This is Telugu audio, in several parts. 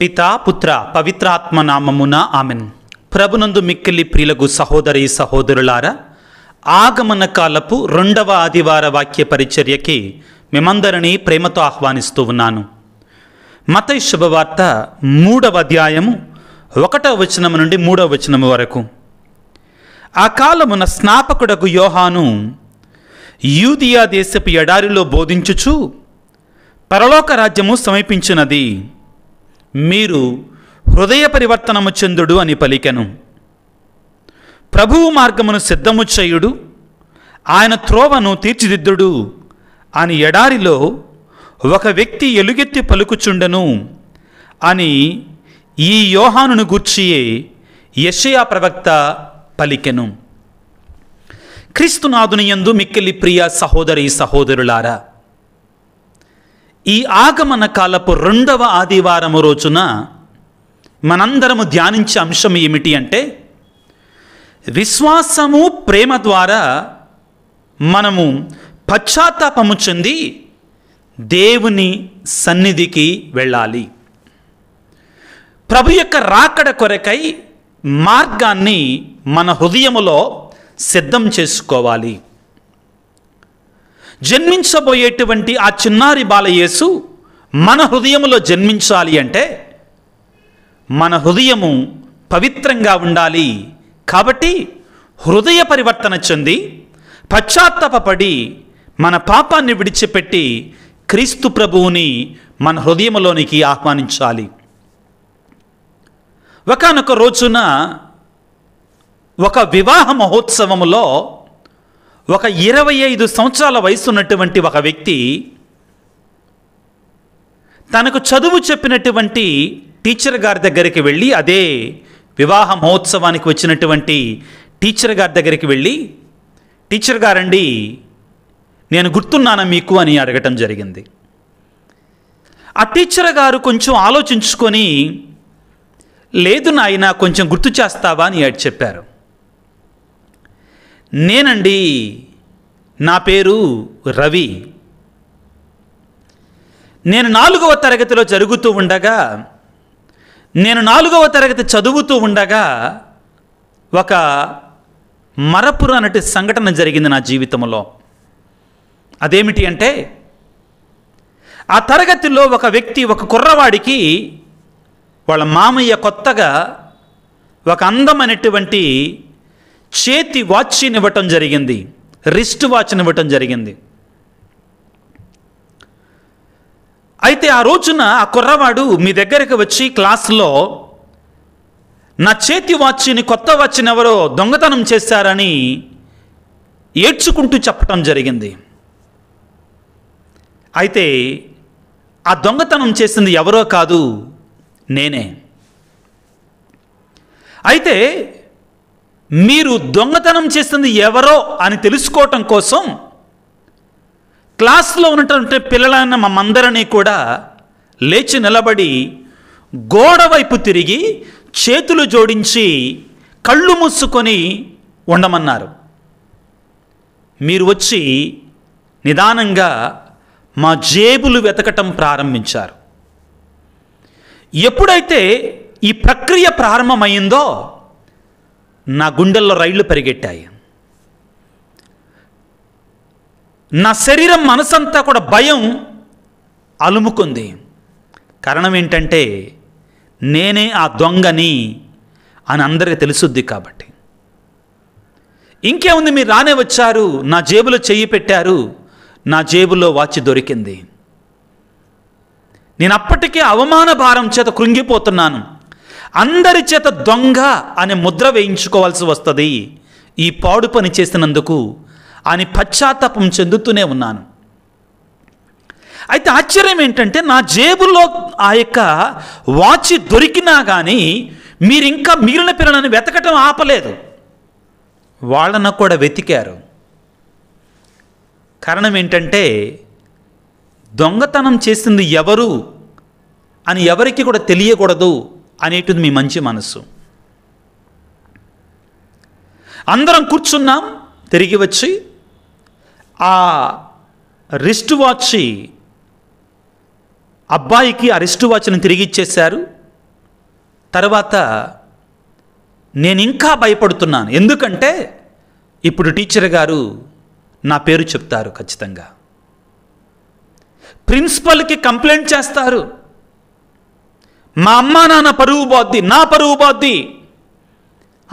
పితా పుత్ర పవిత్రాత్మ నామమున ఆమెన్ ప్రభునందు మిక్కిలి ప్రియులకు సహోదరి సహోదరులారా ఆగమన కాలపు రెండవ ఆదివార వాక్య పరిచర్యకి మేమందరినీ ప్రేమతో ఆహ్వానిస్తూ ఉన్నాను మత శుభవార్త మూడవ అధ్యాయము ఒకటవ వచనము నుండి మూడవ వచనము వరకు ఆ కాలమున స్నాపకుడకు యోహాను యూదియా దేశపు ఎడారిలో బోధించుచు పరలోక రాజ్యము సమీపించినది మీరు హృదయ పరివర్తనము చెందుడు అని పలికెను ప్రభువు మార్గమును సిద్ధము చేయుడు ఆయన త్రోవను తీర్చిదిద్దుడు అని ఎడారిలో ఒక వ్యక్తి ఎలుగెత్తి పలుకుచుండెను అని ఈ యోహానును గూర్చియే యషయా ప్రవక్త పలికెను క్రీస్తునాథునియందు మిక్కిలి ప్రియ సహోదరి సహోదరులారా ఈ ఆగమన కాలపు రెండవ ఆదివారము రోజున మనందరము ధ్యానించే అంశం ఏమిటి అంటే విశ్వాసము ప్రేమ ద్వారా మనము పశ్చాత్తాపము చెంది దేవుని సన్నిధికి వెళ్ళాలి ప్రభు యొక్క రాకడ కొరకై మార్గాన్ని మన హృదయములో సిద్ధం చేసుకోవాలి జన్మించబోయేటువంటి ఆ చిన్నారి బాలయేసు మన హృదయములో జన్మించాలి అంటే మన హృదయము పవిత్రంగా ఉండాలి కాబట్టి హృదయ పరివర్తన చెంది పశ్చాత్తాపడి మన పాపాన్ని విడిచిపెట్టి క్రీస్తు ప్రభువుని మన హృదయంలోనికి ఆహ్వానించాలి ఒకనొక రోజున ఒక వివాహ మహోత్సవములో ఒక ఇరవై ఐదు సంవత్సరాల వయసు ఉన్నటువంటి ఒక వ్యక్తి తనకు చదువు చెప్పినటువంటి టీచర్ గారి దగ్గరికి వెళ్ళి అదే వివాహ మహోత్సవానికి వచ్చినటువంటి టీచర్ గారి దగ్గరికి వెళ్ళి టీచర్ గారండి నేను గుర్తున్నాను మీకు అని అడగటం జరిగింది ఆ టీచర్ గారు కొంచెం ఆలోచించుకొని లేదు నాయన కొంచెం గుర్తు చేస్తావా అని చెప్పారు నేనండి నా పేరు రవి నేను నాలుగవ తరగతిలో జరుగుతూ ఉండగా నేను నాలుగవ తరగతి చదువుతూ ఉండగా ఒక మరపురు అన్నటి సంఘటన జరిగింది నా జీవితంలో అదేమిటి అంటే ఆ తరగతిలో ఒక వ్యక్తి ఒక కుర్రవాడికి వాళ్ళ మామయ్య కొత్తగా ఒక అందమైనటువంటి చేతి వాచ్నివ్వటం జరిగింది రిస్ట్ వాచ్నివ్వటం జరిగింది అయితే ఆ రోజున ఆ కుర్రవాడు మీ దగ్గరికి వచ్చి క్లాస్లో నా చేతి వాచ్ని కొత్త వాచ్ని ఎవరో దొంగతనం చేశారని ఏడ్చుకుంటూ చెప్పటం జరిగింది అయితే ఆ దొంగతనం చేసింది ఎవరో కాదు నేనే అయితే మీరు దొంగతనం చేస్తుంది ఎవరో అని తెలుసుకోవటం కోసం క్లాస్లో ఉన్నటువంటి పిల్లలైన మమ్మందరినీ కూడా లేచి నిలబడి గోడ వైపు తిరిగి చేతులు జోడించి కళ్ళు మూసుకొని ఉండమన్నారు మీరు వచ్చి నిదానంగా మా జేబులు వెతకటం ప్రారంభించారు ఎప్పుడైతే ఈ ప్రక్రియ ప్రారంభమైందో నా గుండెల్లో రైళ్లు పరిగెట్టాయి నా శరీరం మనసంతా కూడా భయం అలుముకుంది కారణం ఏంటంటే నేనే ఆ దొంగని అని అందరికీ తెలుసుద్ది కాబట్టి ఇంకేముంది మీరు రానే వచ్చారు నా జేబులో చెయ్యి పెట్టారు నా జేబులో వాచి దొరికింది నేను అప్పటికే అవమాన భారం చేత కృంగిపోతున్నాను అందరి చేత దొంగ అనే ముద్ర వేయించుకోవాల్సి వస్తుంది ఈ పాడు పని చేసినందుకు అని పశ్చాత్తాపం చెందుతూనే ఉన్నాను అయితే ఆశ్చర్యం ఏంటంటే నా జేబులో ఆ యొక్క వాచి దొరికినా కానీ మీరు ఇంకా మిగిలిన పిల్లలను వెతకటం ఆపలేదు వాళ్ళను కూడా వెతికారు కారణం ఏంటంటే దొంగతనం చేసింది ఎవరు అని ఎవరికి కూడా తెలియకూడదు అనేటిది మీ మంచి మనస్సు అందరం కూర్చున్నాం తిరిగి వచ్చి ఆ రిస్ట్ వాచ్ అబ్బాయికి ఆ రిస్ట్ వాచ్ని తిరిగి ఇచ్చేశారు తర్వాత నేను ఇంకా భయపడుతున్నాను ఎందుకంటే ఇప్పుడు టీచర్ గారు నా పేరు చెప్తారు ఖచ్చితంగా ప్రిన్సిపల్కి కంప్లైంట్ చేస్తారు మా అమ్మ నాన్న పరువు బాద్ది నా పరువు బాద్ది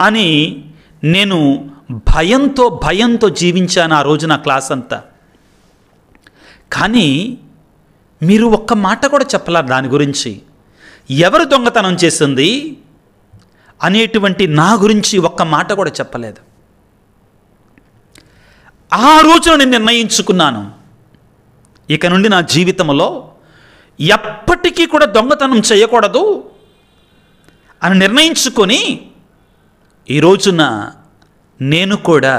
అని నేను భయంతో భయంతో జీవించాను ఆ రోజు నా క్లాస్ అంతా కానీ మీరు ఒక్క మాట కూడా చెప్పలా దాని గురించి ఎవరు దొంగతనం చేసింది అనేటువంటి నా గురించి ఒక్క మాట కూడా చెప్పలేదు ఆ రోజున నేను నిర్ణయించుకున్నాను ఇక నుండి నా జీవితంలో ఎప్పటికీ కూడా దొంగతనం చేయకూడదు అని నిర్ణయించుకొని ఈ రోజున నేను కూడా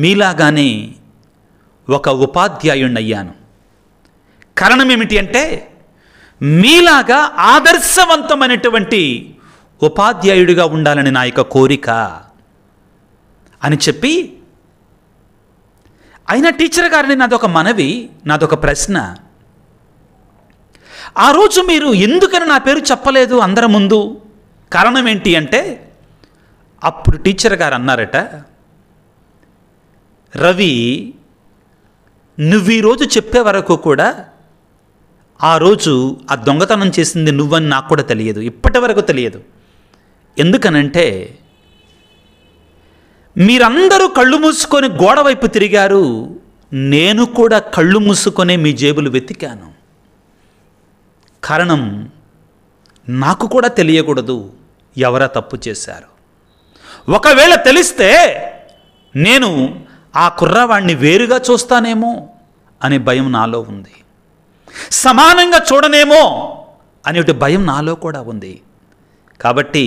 మీలాగానే ఒక ఉపాధ్యాయుణ్ణయ్యాను కారణం ఏమిటి అంటే మీలాగా ఆదర్శవంతమైనటువంటి ఉపాధ్యాయుడిగా ఉండాలని నా యొక్క కోరిక అని చెప్పి అయినా టీచర్ గారిని నాదొక మనవి నాదొక ప్రశ్న ఆ రోజు మీరు ఎందుకని నా పేరు చెప్పలేదు అందరి ముందు కారణం ఏంటి అంటే అప్పుడు టీచర్ గారు అన్నారట రవి నువ్వు ఈరోజు చెప్పే వరకు కూడా ఆ రోజు ఆ దొంగతనం చేసింది నువ్వని నాకు కూడా తెలియదు ఇప్పటి వరకు తెలియదు ఎందుకనంటే మీరందరూ కళ్ళు మూసుకొని గోడవైపు తిరిగారు నేను కూడా కళ్ళు మూసుకొని మీ జేబులు వెతికాను కారణం నాకు కూడా తెలియకూడదు ఎవరా తప్పు చేశారు ఒకవేళ తెలిస్తే నేను ఆ కుర్రవాణ్ణి వేరుగా చూస్తానేమో అనే భయం నాలో ఉంది సమానంగా చూడనేమో అనేటి భయం నాలో కూడా ఉంది కాబట్టి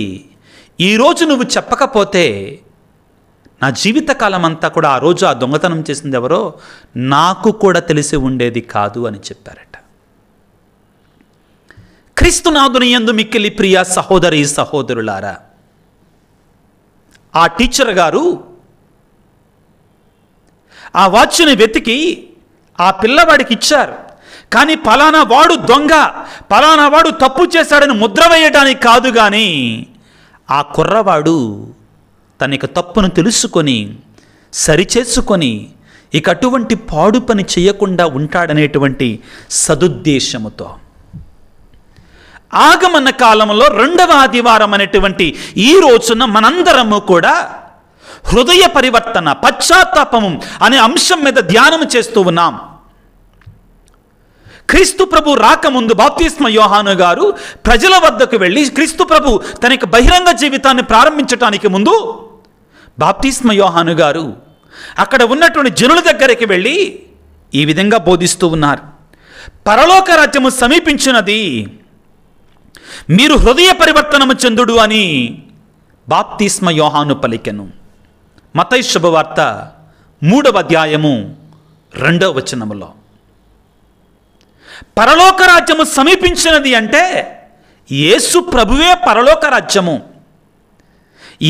ఈరోజు నువ్వు చెప్పకపోతే నా జీవితకాలం అంతా కూడా ఆ రోజు ఆ దొంగతనం చేసింది ఎవరో నాకు కూడా తెలిసి ఉండేది కాదు అని చెప్పారట క్రీస్తునాథుని ఎందు మిక్కిలి ప్రియ సహోదరి సహోదరులారా ఆ టీచర్ గారు ఆ వాచ్ని వెతికి ఆ పిల్లవాడికి ఇచ్చారు కానీ పలానా వాడు దొంగ పలానా వాడు తప్పు చేశాడని ముద్ర వేయడానికి కాదు కానీ ఆ కుర్రవాడు తనకి తప్పును తెలుసుకొని సరిచేసుకొని ఇక అటువంటి పాడు పని చేయకుండా ఉంటాడనేటువంటి సదుద్దేశముతో ఆగమన కాలంలో రెండవ ఆదివారం అనేటువంటి ఈ రోజున మనందరము కూడా హృదయ పరివర్తన పశ్చాత్తాపము అనే అంశం మీద ధ్యానం చేస్తూ ఉన్నాం క్రీస్తు ప్రభు రాకముందు బాప్తిస్మ యోహాను గారు ప్రజల వద్దకు వెళ్ళి క్రీస్తు ప్రభు తనకి బహిరంగ జీవితాన్ని ప్రారంభించటానికి ముందు బాప్తిస్మ యోహాను గారు అక్కడ ఉన్నటువంటి జనుల దగ్గరికి వెళ్ళి ఈ విధంగా బోధిస్తూ ఉన్నారు పరలోక రాజ్యము సమీపించినది మీరు హృదయ పరివర్తనము చెందుడు అని బాప్తిస్మ యోహాను పలికెను మతై శుభవార్త మూడవ అధ్యాయము రెండవ వచనములో పరలోక రాజ్యము సమీపించినది అంటే యేసు ప్రభువే పరలోక రాజ్యము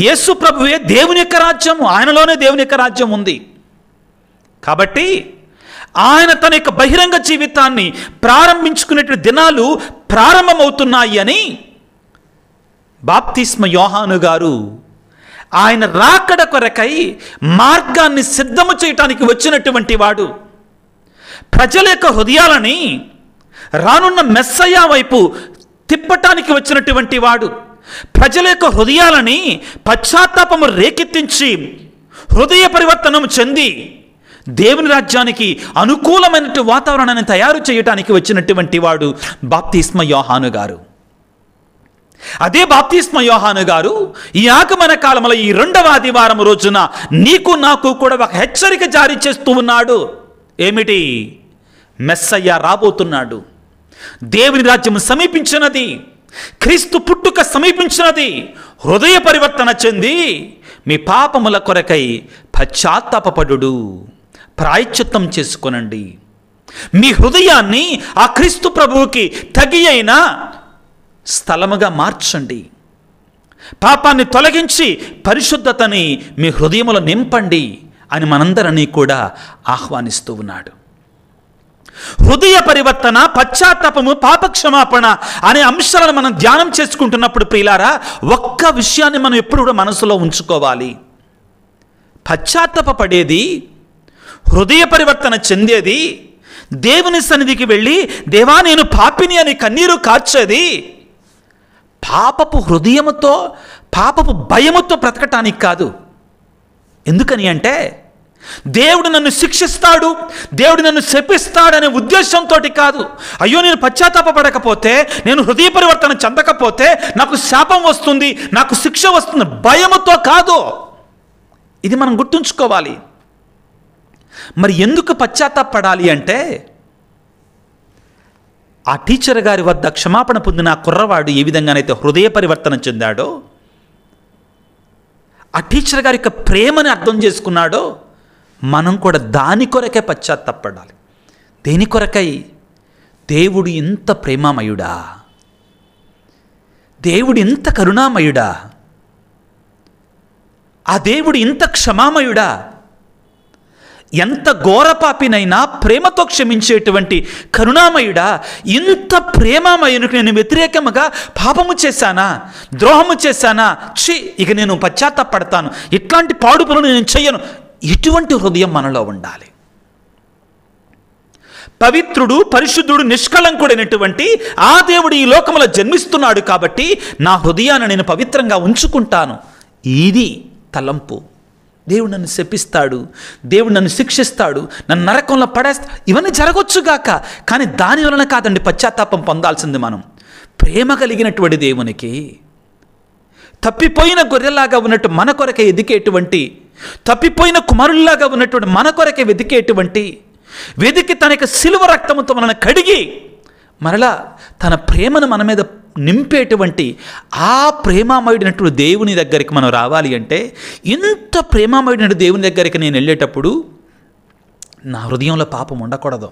యేసు ప్రభువే దేవుని యొక్క రాజ్యము ఆయనలోనే దేవుని యొక్క రాజ్యం ఉంది కాబట్టి ఆయన తన యొక్క బహిరంగ జీవితాన్ని ప్రారంభించుకునేటువంటి దినాలు ప్రారంభమవుతున్నాయి అని బాప్తిస్మ యోహాను గారు ఆయన రాకడ కొరకై మార్గాన్ని సిద్ధము చేయటానికి వచ్చినటువంటి వాడు ప్రజల యొక్క హృదయాలని రానున్న మెస్సయ్య వైపు తిప్పటానికి వచ్చినటువంటి వాడు ప్రజల యొక్క హృదయాలని పశ్చాత్తాపము రేకెత్తించి హృదయ పరివర్తనం చెంది దేవుని రాజ్యానికి అనుకూలమైన వాతావరణాన్ని తయారు చేయటానికి వచ్చినటువంటి వాడు బాప్తిస్మ యోహాను గారు అదే బాప్తిస్మ యోహాను గారు ఈ ఆగమన కాలంలో ఈ రెండవ ఆదివారం రోజున నీకు నాకు కూడా ఒక హెచ్చరిక జారీ చేస్తూ ఉన్నాడు ఏమిటి మెస్సయ్య రాబోతున్నాడు దేవుని రాజ్యం సమీపించినది క్రీస్తు పుట్టుక సమీపించినది హృదయ పరివర్తన చెంది మీ పాపముల కొరకై పశ్చాత్తాపడు ప్రాయశ్చిత్తం చేసుకునండి మీ హృదయాన్ని ఆ క్రీస్తు ప్రభువుకి తగి అయిన స్థలముగా మార్చండి పాపాన్ని తొలగించి పరిశుద్ధతని మీ హృదయంలో నింపండి అని మనందరినీ కూడా ఆహ్వానిస్తూ ఉన్నాడు హృదయ పరివర్తన పశ్చాత్తాపము పాపక్షమాపణ అనే అంశాలను మనం ధ్యానం చేసుకుంటున్నప్పుడు ప్రియులారా ఒక్క విషయాన్ని మనం ఎప్పుడు కూడా మనసులో ఉంచుకోవాలి పశ్చాత్తాప పడేది హృదయ పరివర్తన చెందేది దేవుని సన్నిధికి వెళ్ళి దేవా నేను పాపిని అని కన్నీరు కార్చేది పాపపు హృదయముతో పాపపు భయముతో బ్రతకటానికి కాదు ఎందుకని అంటే దేవుడు నన్ను శిక్షిస్తాడు దేవుడు నన్ను శపిస్తాడనే ఉద్దేశంతో కాదు అయ్యో నేను పశ్చాత్తాపడకపోతే నేను హృదయ పరివర్తన చెందకపోతే నాకు శాపం వస్తుంది నాకు శిక్ష వస్తుంది భయముతో కాదు ఇది మనం గుర్తుంచుకోవాలి మరి ఎందుకు పశ్చాత్తాపడాలి అంటే ఆ టీచర్ గారి వద్ద క్షమాపణ పొందిన కుర్రవాడు ఏ విధంగానైతే హృదయ పరివర్తన చెందాడో ఆ టీచర్ గారి యొక్క ప్రేమని అర్థం చేసుకున్నాడో మనం కూడా దాని కొరకే పశ్చాత్తాపడాలి దేని కొరకై దేవుడు ఇంత ప్రేమామయుడా దేవుడు ఇంత కరుణామయుడా ఆ దేవుడు ఇంత క్షమామయుడా ఎంత ఘోరపాపినైనా ప్రేమతో క్షమించేటువంటి కరుణామయుడా ఇంత ప్రేమమయునికి నేను వ్యతిరేకముగా పాపము చేశానా ద్రోహము చేశానా చి ఇక నేను పశ్చాత్తపడతాను ఇట్లాంటి పాడుపులను నేను చెయ్యను ఇటువంటి హృదయం మనలో ఉండాలి పవిత్రుడు పరిశుద్ధుడు నిష్కలంకుడైనటువంటి ఆ దేవుడు ఈ లోకంలో జన్మిస్తున్నాడు కాబట్టి నా హృదయాన్ని నేను పవిత్రంగా ఉంచుకుంటాను ఇది తలంపు దేవుడు నన్ను శపిస్తాడు దేవుడు నన్ను శిక్షిస్తాడు నన్ను నరకంలో పడేస్తా ఇవన్నీ జరగొచ్చుగాక కానీ దాని వలన కాదండి పశ్చాత్తాపం పొందాల్సింది మనం ప్రేమ కలిగినటువంటి దేవునికి తప్పిపోయిన గొర్రెలాగా ఉన్నట్టు మన కొరకే ఎదికేటువంటి తప్పిపోయిన కుమారుల్లాగా ఉన్నటువంటి మన కొరకే వెతికేటువంటి వెతికి తన యొక్క సిలువ రక్తంతో మనను కడిగి మరలా తన ప్రేమను మన మీద నింపేటువంటి ఆ ప్రేమామయుడినటువంటి దేవుని దగ్గరికి మనం రావాలి అంటే ఇంత ప్రేమామయుడినటువంటి దేవుని దగ్గరికి నేను వెళ్ళేటప్పుడు నా హృదయంలో పాపం ఉండకూడదు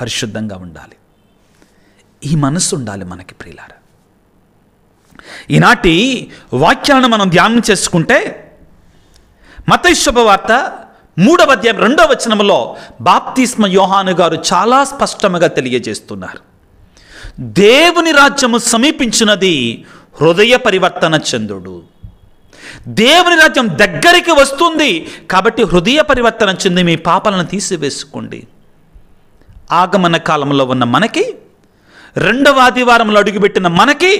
పరిశుద్ధంగా ఉండాలి ఈ మనస్సు ఉండాలి మనకి ప్రియులార ఈనాటి వాక్యాలను మనం ధ్యానం చేసుకుంటే మతైశుభవార్త మూడవ అధ్యాయం రెండవ వచనంలో బాప్తిస్మ యోహాను గారు చాలా స్పష్టంగా తెలియజేస్తున్నారు దేవుని రాజ్యము సమీపించినది హృదయ పరివర్తన చందుడు దేవుని రాజ్యం దగ్గరికి వస్తుంది కాబట్టి హృదయ పరివర్తన చెంది మీ పాపాలను తీసివేసుకోండి ఆగమన కాలంలో ఉన్న మనకి రెండవ ఆదివారంలో అడుగుపెట్టిన మనకి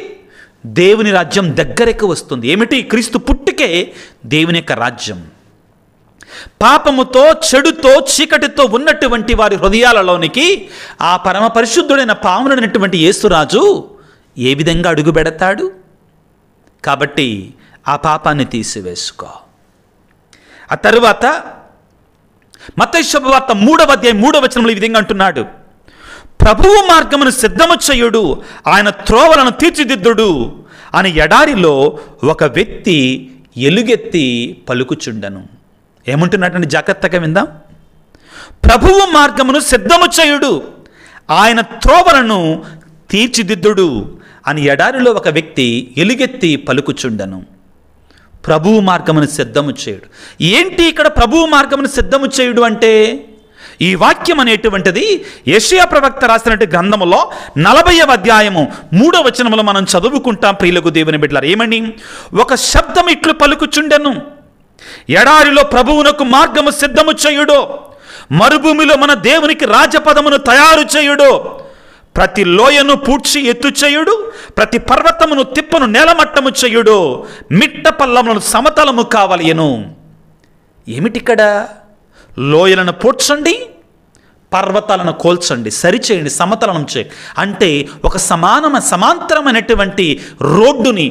దేవుని రాజ్యం దగ్గరకు వస్తుంది ఏమిటి క్రీస్తు పుట్టుకే దేవుని యొక్క రాజ్యం పాపముతో చెడుతో చీకటితో ఉన్నటువంటి వారి హృదయాలలోనికి ఆ పరమ పరిశుద్ధుడైన పామునైనటువంటి యేసురాజు ఏ విధంగా అడుగు పెడతాడు కాబట్టి ఆ పాపాన్ని తీసివేసుకో ఆ తరువాత మతైశవార్త మూడవ అధ్యాయం మూడవ వచనంలో ఈ విధంగా అంటున్నాడు ప్రభువు మార్గమును సిద్ధము చేయుడు ఆయన త్రోవలను తీర్చిదిద్దుడు అని ఎడారిలో ఒక వ్యక్తి ఎలుగెత్తి పలుకుచుండను ఏముంటున్నటువంటి జాగ్రత్తగా విందాం ప్రభువు మార్గమును సిద్ధము చేయుడు ఆయన త్రోవలను తీర్చిదిద్దుడు అని ఎడారిలో ఒక వ్యక్తి ఎలుగెత్తి పలుకుచుండను ప్రభువు మార్గమును సిద్ధము చేయుడు ఏంటి ఇక్కడ ప్రభువు మార్గమును సిద్ధము చేయుడు అంటే ఈ వాక్యం అనేటువంటిది ఏషియా ప్రవక్త రాసిన గ్రంథములో నలభైవ అధ్యాయము మూడవ వచనములో మనం చదువుకుంటాం ప్రియులకు దేవుని బిడ్డలారు ఏమని ఒక శబ్దం ఇట్లు పలుకుచుండెను ఎడారిలో ప్రభువునకు మార్గము సిద్ధము చేయుడు మరుభూమిలో మన దేవునికి రాజపదమును తయారు చేయుడు ప్రతి లోయను పూడ్చి ఎత్తు చేయుడు ప్రతి పర్వతమును తిప్పను నేలమట్టము చేయుడు మిట్ట పల్లములను సమతలము కావలయను ఏమిటిక్కడ లోయలను పూడ్చండి పర్వతాలను కోల్చండి సరిచేయండి సమతలనం చేయండి అంటే ఒక సమానమ సమాంతరమైనటువంటి రోడ్డుని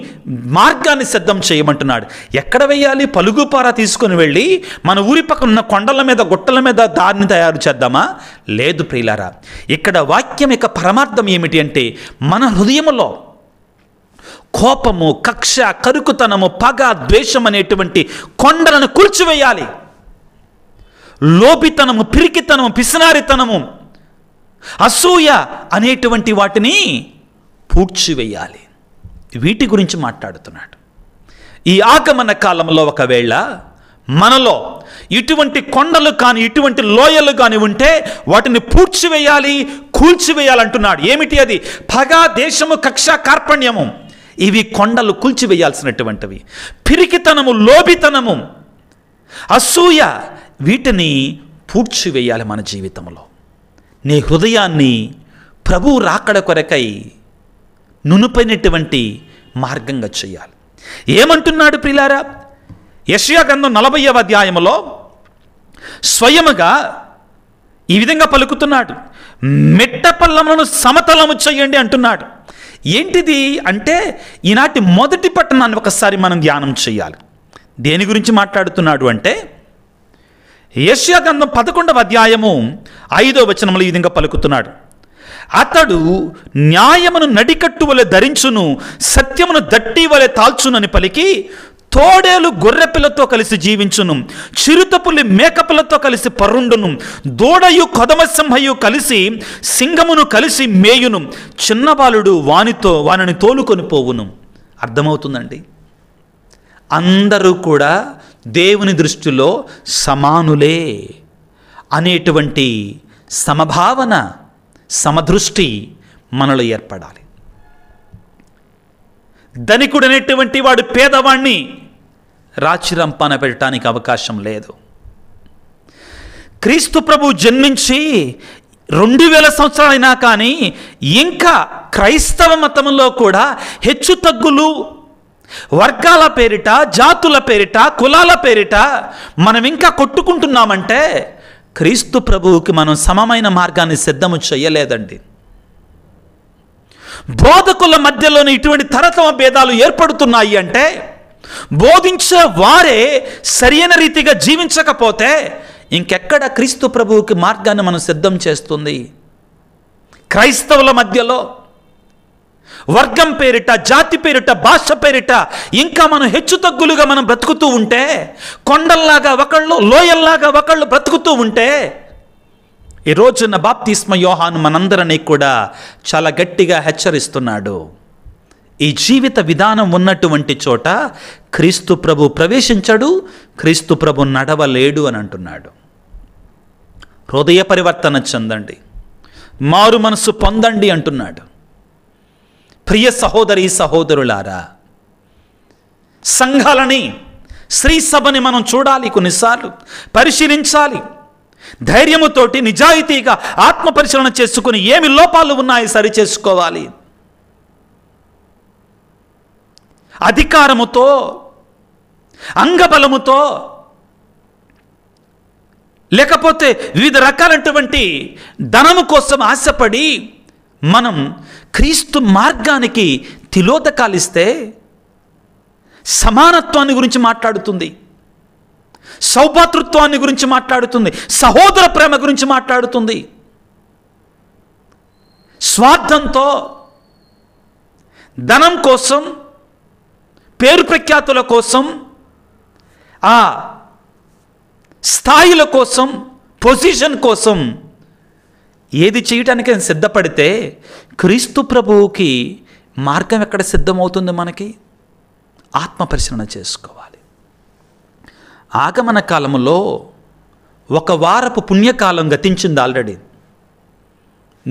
మార్గాన్ని సిద్ధం చేయమంటున్నాడు ఎక్కడ వేయాలి పలుగుపార తీసుకుని వెళ్ళి మన ఊరి పక్కన ఉన్న కొండల మీద గుట్టల మీద దారిని తయారు చేద్దామా లేదు ప్రియులారా ఇక్కడ వాక్యం యొక్క పరమార్థం ఏమిటి అంటే మన హృదయములో కోపము కక్ష కరుకుతనము పగ ద్వేషం అనేటువంటి కొండలను కూల్చివేయాలి లోపితనము పిరికితనము పిసినారితనము అసూయ అనేటువంటి వాటిని పూడ్చివేయాలి వీటి గురించి మాట్లాడుతున్నాడు ఈ ఆగమన కాలంలో ఒకవేళ మనలో ఇటువంటి కొండలు కానీ ఇటువంటి లోయలు కానీ ఉంటే వాటిని పూడ్చివేయాలి కూల్చివేయాలంటున్నాడు ఏమిటి అది పగ దేశము కక్ష కార్పణ్యము ఇవి కొండలు కూల్చివేయాల్సినటువంటివి పిరికితనము లోబితనము అసూయ వీటిని పూడ్చివేయాలి మన జీవితంలో నీ హృదయాన్ని ప్రభువు రాకడ కొరకై నునుపైనటువంటి మార్గంగా చేయాలి ఏమంటున్నాడు ప్రిలారా గ్రంథం నలభైవ అధ్యాయంలో స్వయముగా ఈ విధంగా పలుకుతున్నాడు మెట్ట పల్లములను సమతలము చేయండి అంటున్నాడు ఏంటిది అంటే ఈనాటి మొదటి పట్టణాన్ని ఒకసారి మనం ధ్యానం చేయాలి దేని గురించి మాట్లాడుతున్నాడు అంటే గ్రంథం పదకొండవ అధ్యాయము ఐదో వచనంలో ఈ విధంగా పలుకుతున్నాడు అతడు న్యాయమును నడికట్టు వలె ధరించును సత్యమును దట్టి వలె తాల్చునని పలికి తోడేలు గొర్రెపిల్లతో కలిసి జీవించును చిరుతపులి మేకపిల్లతో కలిసి పరుండును దూడయు కొదమసింహయు కలిసి సింగమును కలిసి మేయును చిన్నబాలుడు వానితో వానిని తోలుకొని పోవును అర్థమవుతుందండి అందరూ కూడా దేవుని దృష్టిలో సమానులే అనేటువంటి సమభావన సమదృష్టి మనలో ఏర్పడాలి ధనికుడు అనేటువంటి వాడు పేదవాణ్ణి రాచిరంపాన పెట్టడానికి అవకాశం లేదు క్రీస్తు ప్రభు జన్మించి రెండు వేల సంవత్సరాలైనా కానీ ఇంకా క్రైస్తవ మతంలో కూడా హెచ్చు తగ్గులు వర్గాల పేరిట జాతుల పేరిట కులాల పేరిట మనం ఇంకా కొట్టుకుంటున్నామంటే క్రీస్తు ప్రభువుకి మనం సమమైన మార్గాన్ని సిద్ధము చేయలేదండి బోధకుల మధ్యలోనే ఇటువంటి తరతమ భేదాలు ఏర్పడుతున్నాయి అంటే బోధించే వారే సరైన రీతిగా జీవించకపోతే ఇంకెక్కడ క్రీస్తు ప్రభువుకి మార్గాన్ని మనం సిద్ధం చేస్తుంది క్రైస్తవుల మధ్యలో వర్గం పేరిట జాతి పేరిట భాష పేరిట ఇంకా మనం హెచ్చు తగ్గులుగా మనం బ్రతుకుతూ ఉంటే కొండల్లాగా ఒకళ్ళు లోయల్లాగా ఒకళ్ళు బ్రతుకుతూ ఉంటే ఈ రోజున బాప్తిస్మ యోహాను మనందరినీ కూడా చాలా గట్టిగా హెచ్చరిస్తున్నాడు ఈ జీవిత విధానం ఉన్నటువంటి చోట క్రీస్తు ప్రభు ప్రవేశించడు క్రీస్తు ప్రభు నడవలేడు అని అంటున్నాడు హృదయ పరివర్తన చెందండి మారు మనసు పొందండి అంటున్నాడు ప్రియ సహోదరి సహోదరులారా సంఘాలని శ్రీ సభని మనం చూడాలి కొన్నిసార్లు పరిశీలించాలి ధైర్యముతోటి నిజాయితీగా ఆత్మ పరిశీలన చేసుకుని ఏమి లోపాలు ఉన్నాయి సరి చేసుకోవాలి అధికారముతో అంగబలముతో లేకపోతే వివిధ రకాలైనటువంటి ధనము కోసం ఆశపడి మనం క్రీస్తు మార్గానికి తిలోదకాలిస్తే సమానత్వాన్ని గురించి మాట్లాడుతుంది సౌభాతృత్వాన్ని గురించి మాట్లాడుతుంది సహోదర ప్రేమ గురించి మాట్లాడుతుంది స్వార్థంతో ధనం కోసం పేరు ప్రఖ్యాతుల కోసం ఆ స్థాయిల కోసం పొజిషన్ కోసం ఏది చేయటానికి సిద్ధపడితే క్రీస్తు ప్రభువుకి మార్గం ఎక్కడ సిద్ధమవుతుంది మనకి ఆత్మ పరిశీలన చేసుకోవాలి ఆగమన కాలంలో ఒక వారపు పుణ్యకాలం గతించింది ఆల్రెడీ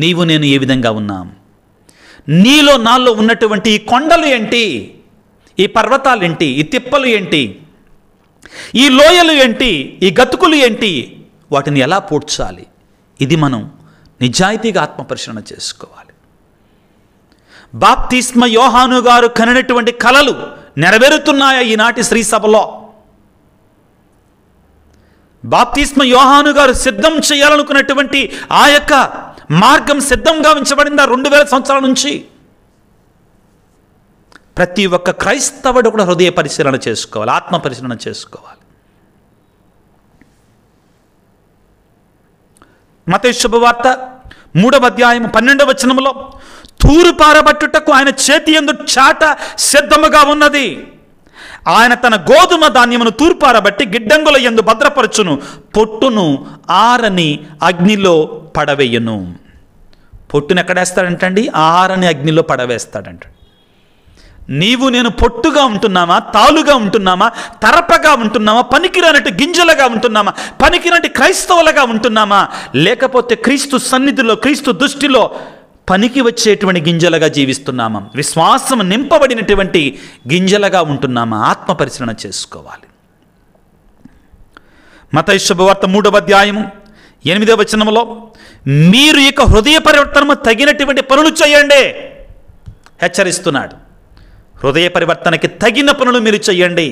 నీవు నేను ఏ విధంగా ఉన్నాం నీలో నాలో ఉన్నటువంటి ఈ కొండలు ఏంటి ఈ పర్వతాలు ఏంటి ఈ తిప్పలు ఏంటి ఈ లోయలు ఏంటి ఈ గతుకులు ఏంటి వాటిని ఎలా పూడ్చాలి ఇది మనం నిజాయితీగా ఆత్మపరిశీలన చేసుకోవాలి బాప్తిస్మ యోహాను గారు కనినటువంటి కళలు నెరవేరుతున్నాయా ఈనాటి శ్రీ సభలో బాప్తిస్మ యోహాను గారు సిద్ధం చేయాలనుకున్నటువంటి ఆ యొక్క మార్గం సిద్ధంగా ఉంచబడిందా రెండు వేల సంవత్సరాల నుంచి ప్రతి ఒక్క క్రైస్తవుడు కూడా హృదయ పరిశీలన చేసుకోవాలి ఆత్మ పరిశీలన చేసుకోవాలి మత శుభవార్త మూడవ అధ్యాయం పన్నెండవ వచనంలో తూరు పారబట్టుటకు ఆయన చేతి ఎందు చాట సిద్ధముగా ఉన్నది ఆయన తన గోధుమ ధాన్యమును తూర్పారబట్టి గిడ్డంగుల ఎందు భద్రపరచును పొట్టును ఆరని అగ్నిలో పడవేయును పొట్టును ఎక్కడేస్తాడంటండి ఆరని అగ్నిలో పడవేస్తాడంట నీవు నేను పొట్టుగా ఉంటున్నామా తాలుగా ఉంటున్నామా తరపగా ఉంటున్నామా పనికిరానట్టు గింజలుగా ఉంటున్నామా పనికిరాటి క్రైస్తవులుగా ఉంటున్నామా లేకపోతే క్రీస్తు సన్నిధిలో క్రీస్తు దృష్టిలో పనికి వచ్చేటువంటి గింజలుగా జీవిస్తున్నామా విశ్వాసం నింపబడినటువంటి గింజలుగా ఉంటున్నామా ఆత్మ పరిశీలన చేసుకోవాలి మత శుభవార్త మూడవ అధ్యాయము ఎనిమిదవ వచనంలో మీరు ఇక హృదయ పరివర్తనము తగినటువంటి పనులు చేయండి హెచ్చరిస్తున్నాడు హృదయ పరివర్తనకి తగిన పనులు మీరు చేయండి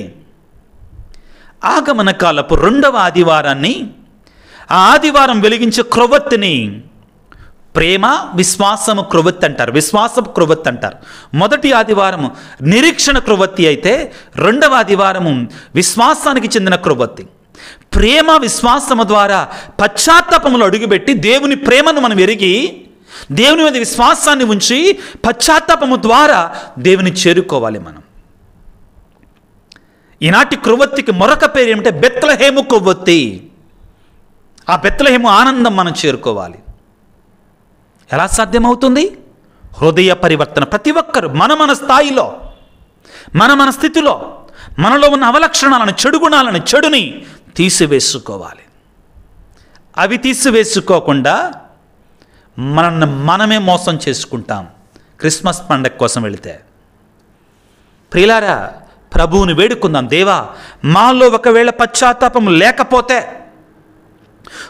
ఆగమన కాలపు రెండవ ఆదివారాన్ని ఆ ఆదివారం వెలిగించే క్రొవత్తిని ప్రేమ విశ్వాసము క్రొవత్తి అంటారు విశ్వాసం క్రొవత్తి అంటారు మొదటి ఆదివారము నిరీక్షణ క్రొవత్తి అయితే రెండవ ఆదివారము విశ్వాసానికి చెందిన క్రొవత్తి ప్రేమ విశ్వాసము ద్వారా పశ్చాత్తాపములు అడుగుపెట్టి దేవుని ప్రేమను మనం ఎరిగి దేవుని మీద విశ్వాసాన్ని ఉంచి పశ్చాత్తాపము ద్వారా దేవుని చేరుకోవాలి మనం ఈనాటి క్రొవ్వొత్తికి మరొక పేరు ఏమిటంటే బెత్తలహేము కొవ్వొత్తి ఆ బెత్తలహేము ఆనందం మనం చేరుకోవాలి ఎలా సాధ్యమవుతుంది హృదయ పరివర్తన ప్రతి ఒక్కరు మన మన స్థాయిలో మన మన స్థితిలో మనలో ఉన్న అవలక్షణాలను చెడు గుణాలను చెడుని తీసివేసుకోవాలి అవి తీసివేసుకోకుండా మనల్ని మనమే మోసం చేసుకుంటాం క్రిస్మస్ పండగ కోసం వెళితే ప్రియులారా ప్రభువుని వేడుకుందాం దేవా మాలో ఒకవేళ పశ్చాత్తాపం లేకపోతే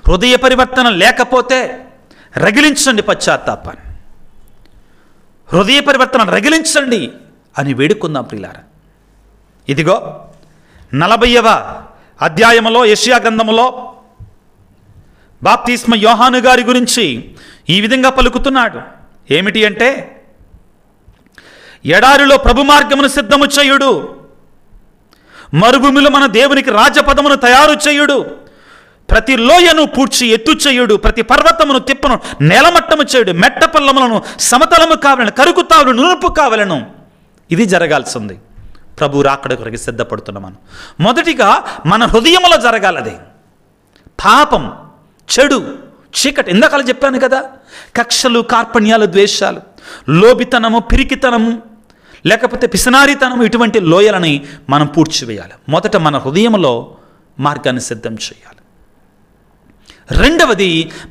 హృదయ పరివర్తన లేకపోతే రగిలించండి పశ్చాత్తాపాన్ని హృదయ పరివర్తన రగిలించండి అని వేడుకుందాం ప్రిలార ఇదిగో నలభైవ అధ్యాయములో యషియా గ్రంథములో బాప్తిస్మ యోహాను గారి గురించి ఈ విధంగా పలుకుతున్నాడు ఏమిటి అంటే ఎడారిలో ప్రభు మార్గమును సిద్ధము చేయుడు మరుభూమిలో మన దేవునికి రాజపదమును తయారు చేయుడు ప్రతి లోయను పూడ్చి ఎత్తు చేయుడు ప్రతి పర్వతమును తిప్పను నేలమట్టము చేయుడు మెట్ట పల్లములను సమతలము కావాలను కరుకు తావులు నునుపు కావాలను ఇది జరగాల్సింది ప్రభు రాకడ కొరకు సిద్ధపడుతున్న మనం మొదటిగా మన హృదయములో జరగాలది పాపం చెడు చీకటి ఇందాకలా చెప్పాను కదా కక్షలు కార్పణ్యాలు ద్వేషాలు లోబితనము పిరికితనము లేకపోతే పిసనారితనము ఇటువంటి లోయలని మనం పూడ్చివేయాలి మొదట మన హృదయంలో మార్గాన్ని సిద్ధం చేయాలి రెండవది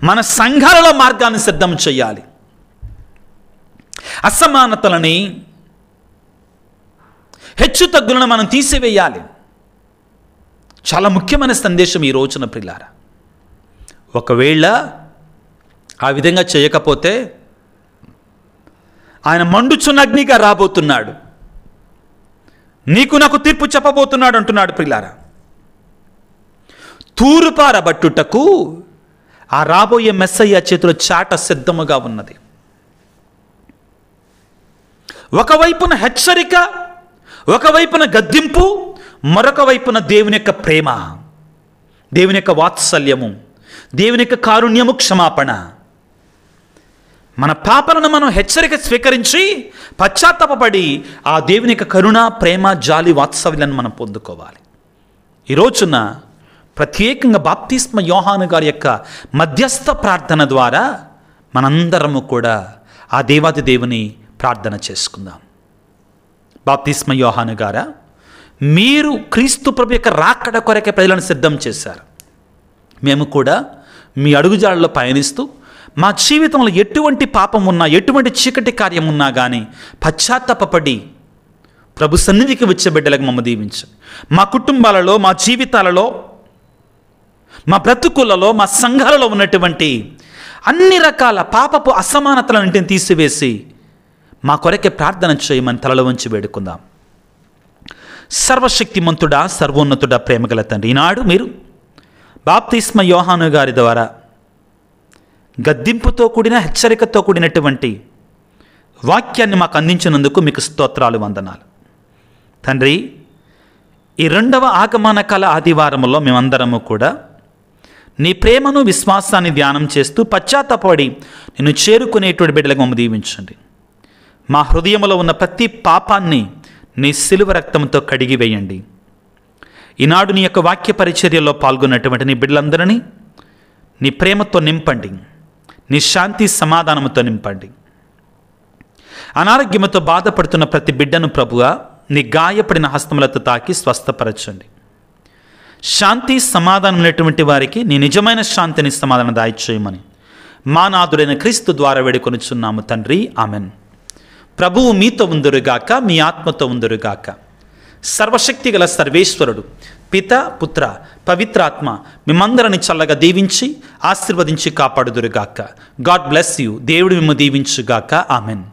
మన సంఘాలలో మార్గాన్ని సిద్ధం చేయాలి అసమానతలని హెచ్చు తగ్గులను మనం తీసివేయాలి చాలా ముఖ్యమైన సందేశం ఈ రోజున ప్రిల్లారా ఒకవేళ ఆ విధంగా చేయకపోతే ఆయన మండుచున్న అగ్నిగా రాబోతున్నాడు నీకు నాకు తీర్పు చెప్పబోతున్నాడు అంటున్నాడు ప్రిలారా తూరుపారబట్టుటకు ఆ రాబోయే మెస్సయ్య చేతిలో చాట సిద్ధముగా ఉన్నది ఒకవైపున హెచ్చరిక ఒకవైపున గద్దింపు మరొక వైపున దేవుని యొక్క ప్రేమ దేవుని యొక్క వాత్సల్యము దేవుని యొక్క కారుణ్యము క్షమాపణ మన పాపలను మనం హెచ్చరిక స్వీకరించి పశ్చాత్తాపడి ఆ దేవుని యొక్క కరుణ ప్రేమ జాలి వాత్సవ్యాన్ని మనం పొందుకోవాలి ఈ రోజున ప్రత్యేకంగా బాప్తిస్మ యోహాను గారి యొక్క మధ్యస్థ ప్రార్థన ద్వారా మనందరము కూడా ఆ దేవాది దేవుని ప్రార్థన చేసుకుందాం బాప్తిస్మ యోహాను గారా మీరు క్రీస్తు ప్రభు యొక్క రాకడ కొరకే ప్రజలను సిద్ధం చేశారు మేము కూడా మీ అడుగుజాడలో పయనిస్తూ మా జీవితంలో ఎటువంటి పాపం ఉన్నా ఎటువంటి చీకటి కార్యం ఉన్నా కానీ పశ్చాత్తాపడి ప్రభు సన్నిధికి వచ్చే బిడ్డలకు మమ్మ దీవించండి మా కుటుంబాలలో మా జీవితాలలో మా బ్రతుకులలో మా సంఘాలలో ఉన్నటువంటి అన్ని రకాల పాపపు అసమానతలన్నింటిని తీసివేసి మా కొరకే ప్రార్థన చేయమని తలలో వంచి వేడుకుందాం సర్వశక్తిమంతుడా సర్వోన్నతుడా ప్రేమగల తండ్రి ఈనాడు మీరు బాప్తిస్మ యోహాను గారి ద్వారా గద్దింపుతో కూడిన హెచ్చరికతో కూడినటువంటి వాక్యాన్ని మాకు అందించినందుకు మీకు స్తోత్రాలు వందనాలు తండ్రి ఈ రెండవ ఆగమన కాల ఆదివారంలో మేమందరము కూడా నీ ప్రేమను విశ్వాసాన్ని ధ్యానం చేస్తూ పశ్చాత్తపడి నేను చేరుకునేటువంటి బిడ్డలకు మమ్మ దీవించండి మా హృదయంలో ఉన్న ప్రతి పాపాన్ని నీ సిలువ రక్తంతో కడిగివేయండి ఈనాడు నీ యొక్క వాక్య పరిచర్యలో పాల్గొన్నటువంటి నీ బిడ్డలందరినీ నీ ప్రేమతో నింపండి నీ శాంతి సమాధానంతో నింపండి అనారోగ్యంతో బాధపడుతున్న ప్రతి బిడ్డను ప్రభుగా నీ గాయపడిన హస్తములతో తాకి స్వస్థపరచండి శాంతి సమాధానం లేటువంటి వారికి నీ నిజమైన శాంతిని సమాధానం దాయిచేయమని మానాథుడైన క్రీస్తు ద్వారా వేడుకొనుచున్నాము తండ్రి ఆమెన్ ప్రభువు మీతో ఉందరుగాక మీ ఆత్మతో ఉందరుగాక సర్వశక్తి గల సర్వేశ్వరుడు పిత పుత్ర పవిత్రాత్మ మిమ్మందరిని చల్లగా దీవించి ఆశీర్వదించి కాపాడుదురుగాక గాడ్ బ్లెస్ యూ దేవుడు మిమ్మ దీవించుగాక ఆమెన్